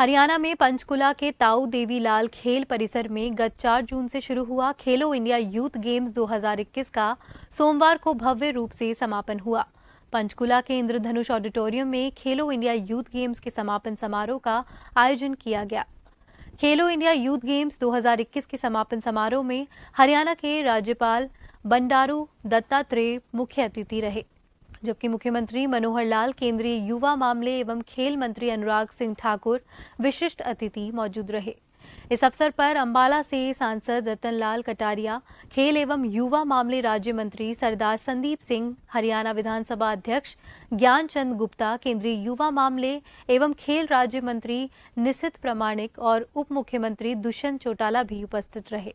हरियाणा में पंचकुला के ताऊ देवीलाल खेल परिसर में गत 4 जून से शुरू हुआ खेलो इंडिया यूथ गेम्स 2021 का सोमवार को भव्य रूप से समापन हुआ पंचकुला के इंद्रधनुष ऑडिटोरियम में खेलो इंडिया यूथ गेम्स के समापन समारोह का आयोजन किया गया खेलो इंडिया यूथ गेम्स 2021 के समापन समारोह में हरियाणा के राज्यपाल बंडारू दत्तात्रेय मुख्य अतिथि रहे जबकि मुख्यमंत्री मनोहर लाल केंद्रीय युवा मामले एवं खेल मंत्री अनुराग सिंह ठाकुर विशिष्ट अतिथि मौजूद रहे इस अवसर पर अंबाला से सांसद रतन लाल कटारिया खेल एवं युवा मामले राज्य मंत्री सरदार संदीप सिंह हरियाणा विधानसभा अध्यक्ष ज्ञान चंद गुप्ता केंद्रीय युवा मामले एवं खेल राज्य मंत्री निशित प्रमाणिक और उप मुख्यमंत्री दुष्यंत चौटाला भी उपस्थित रहे